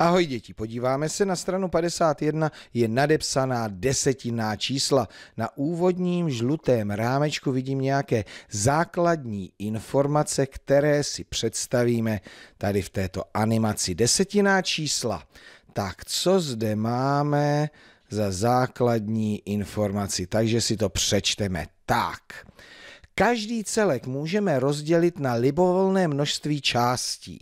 Ahoj děti, podíváme se na stranu 51, je nadepsaná desetinná čísla. Na úvodním žlutém rámečku vidím nějaké základní informace, které si představíme tady v této animaci desetinná čísla. Tak co zde máme za základní informaci? Takže si to přečteme tak. Každý celek můžeme rozdělit na libovolné množství částí.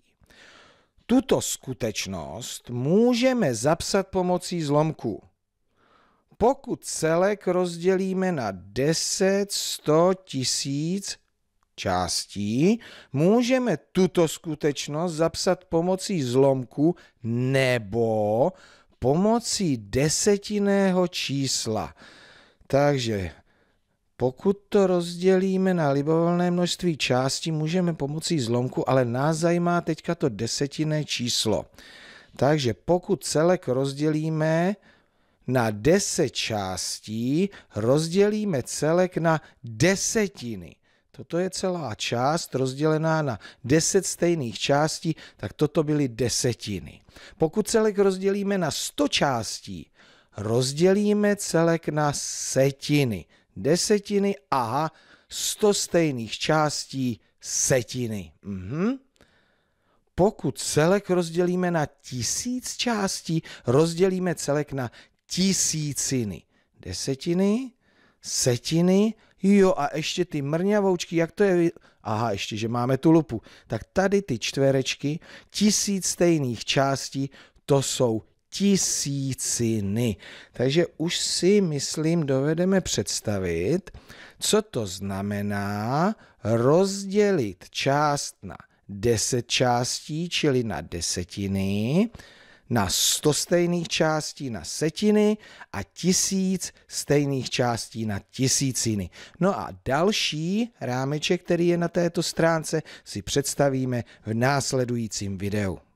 Tuto skutečnost můžeme zapsat pomocí zlomku. Pokud celek rozdělíme na 10, 100, tisíc částí, můžeme tuto skutečnost zapsat pomocí zlomku nebo pomocí desetinného čísla. Takže pokud to rozdělíme na libovolné množství částí, můžeme pomocí zlomku, ale nás zajímá teďka to desetinné číslo. Takže pokud celek rozdělíme na deset částí, rozdělíme celek na desetiny. Toto je celá část rozdělená na deset stejných částí, tak toto byly desetiny. Pokud celek rozdělíme na sto částí, rozdělíme celek na setiny desetiny a 100 stejných částí setiny. Mhm. Pokud celek rozdělíme na tisíc částí, rozdělíme celek na tisíciny. Desetiny, setiny, jo a ještě ty mrňavoučky, jak to je, aha, ještě, že máme tu lupu. Tak tady ty čtverečky, tisíc stejných částí, to jsou tisíciny. Takže už si, myslím, dovedeme představit, co to znamená rozdělit část na deset částí, čili na desetiny, na sto stejných částí na setiny a tisíc stejných částí na tisíciny. No a další rámeček, který je na této stránce, si představíme v následujícím videu.